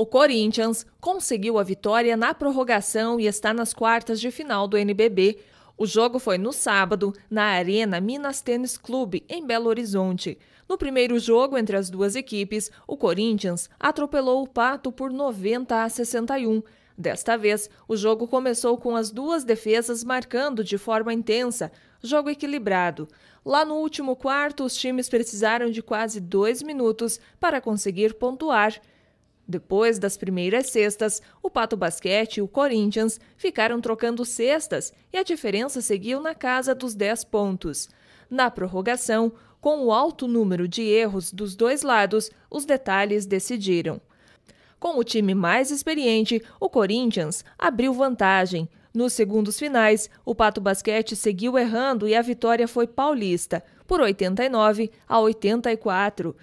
O Corinthians conseguiu a vitória na prorrogação e está nas quartas de final do NBB. O jogo foi no sábado, na Arena Minas Tênis Clube, em Belo Horizonte. No primeiro jogo entre as duas equipes, o Corinthians atropelou o Pato por 90 a 61. Desta vez, o jogo começou com as duas defesas marcando de forma intensa, jogo equilibrado. Lá no último quarto, os times precisaram de quase dois minutos para conseguir pontuar. Depois das primeiras cestas, o Pato Basquete e o Corinthians ficaram trocando cestas e a diferença seguiu na casa dos 10 pontos. Na prorrogação, com o alto número de erros dos dois lados, os detalhes decidiram. Com o time mais experiente, o Corinthians abriu vantagem. Nos segundos finais, o Pato Basquete seguiu errando e a vitória foi paulista, por 89 a 84.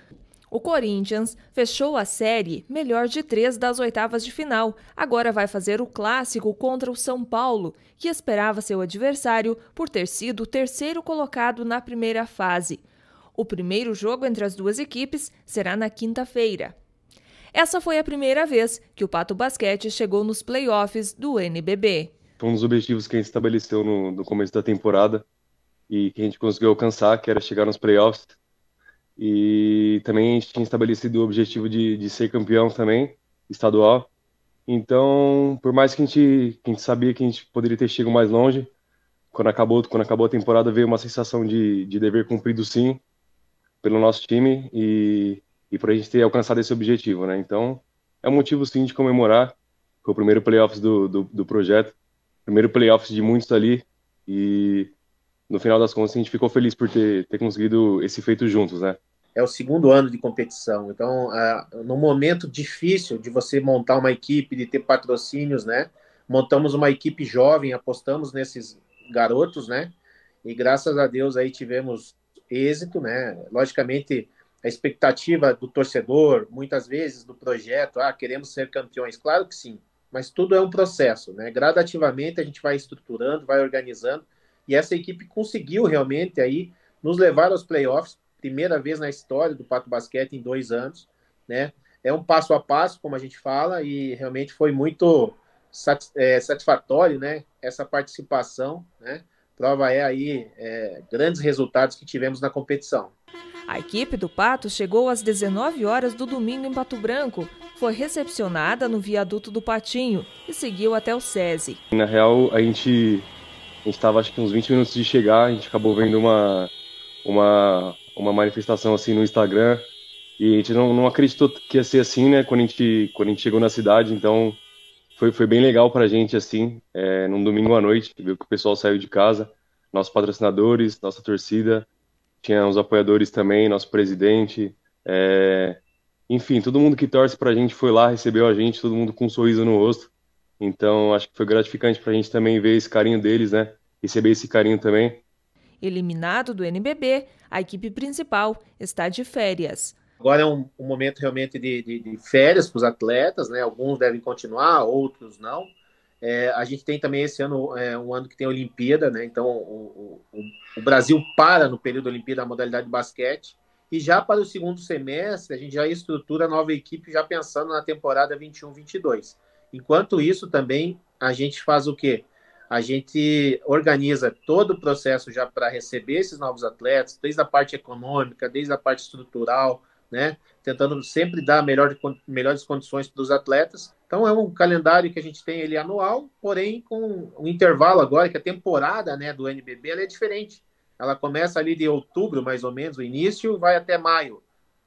O Corinthians fechou a série melhor de três das oitavas de final. Agora vai fazer o clássico contra o São Paulo, que esperava seu adversário por ter sido o terceiro colocado na primeira fase. O primeiro jogo entre as duas equipes será na quinta-feira. Essa foi a primeira vez que o Pato Basquete chegou nos playoffs do NBB. um dos objetivos que a gente estabeleceu no, no começo da temporada e que a gente conseguiu alcançar, que era chegar nos playoffs e também a gente tinha estabelecido o objetivo de, de ser campeão também, estadual. Então, por mais que a, gente, que a gente sabia que a gente poderia ter chegado mais longe, quando acabou, quando acabou a temporada veio uma sensação de, de dever cumprido sim pelo nosso time e, e por a gente ter alcançado esse objetivo, né? Então, é um motivo sim de comemorar. Foi o primeiro playoffs do, do, do projeto, primeiro playoffs de muitos ali e no final das contas a gente ficou feliz por ter, ter conseguido esse feito juntos, né? É o segundo ano de competição, então uh, no momento difícil de você montar uma equipe, de ter patrocínios, né? Montamos uma equipe jovem, apostamos nesses garotos, né? E graças a Deus aí tivemos êxito, né? Logicamente a expectativa do torcedor, muitas vezes do projeto, ah, queremos ser campeões, claro que sim, mas tudo é um processo, né? Gradativamente a gente vai estruturando, vai organizando e essa equipe conseguiu realmente aí nos levar aos playoffs, primeira vez na história do Pato Basquete em dois anos, né? É um passo a passo, como a gente fala, e realmente foi muito é, satisfatório, né? Essa participação, né? Prova é aí é, grandes resultados que tivemos na competição. A equipe do Pato chegou às 19 horas do domingo em Pato Branco, foi recepcionada no viaduto do Patinho e seguiu até o SESI. Na real, a gente a gente tava acho que uns 20 minutos de chegar, a gente acabou vendo uma, uma, uma manifestação assim no Instagram. E a gente não, não acreditou que ia ser assim, né? Quando a gente, quando a gente chegou na cidade, então foi, foi bem legal pra gente, assim, é, num domingo à noite, viu que o pessoal saiu de casa, nossos patrocinadores, nossa torcida, tinha os apoiadores também, nosso presidente, é, enfim, todo mundo que torce pra gente foi lá, recebeu a gente, todo mundo com um sorriso no rosto. Então, acho que foi gratificante para a gente também ver esse carinho deles, né? Receber esse carinho também. Eliminado do NBB, a equipe principal está de férias. Agora é um, um momento realmente de, de, de férias para os atletas, né? Alguns devem continuar, outros não. É, a gente tem também esse ano é, um ano que tem a Olimpíada, né? Então o, o, o, Brasil para no período da Olimpíada a modalidade de basquete e já para o segundo semestre a gente já estrutura a nova equipe já pensando na temporada 21-22. Enquanto isso, também a gente faz o quê? A gente organiza todo o processo já para receber esses novos atletas, desde a parte econômica, desde a parte estrutural, né? Tentando sempre dar melhor, melhores condições para os atletas. Então é um calendário que a gente tem ele anual, porém com um intervalo agora que a temporada, né, do NBB é diferente. Ela começa ali de outubro mais ou menos o início, vai até maio,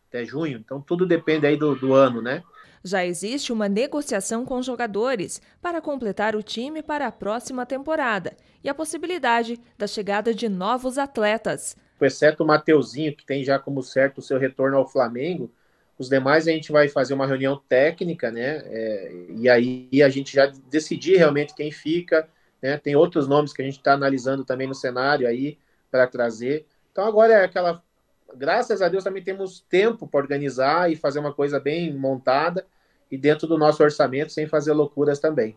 até junho. Então tudo depende aí do, do ano, né? Já existe uma negociação com jogadores para completar o time para a próxima temporada e a possibilidade da chegada de novos atletas. Exceto o Mateuzinho, que tem já como certo o seu retorno ao Flamengo, os demais a gente vai fazer uma reunião técnica, né? É, e aí a gente já decidir realmente quem fica. Né? Tem outros nomes que a gente está analisando também no cenário aí para trazer. Então agora é aquela graças a Deus também temos tempo para organizar e fazer uma coisa bem montada e dentro do nosso orçamento, sem fazer loucuras também.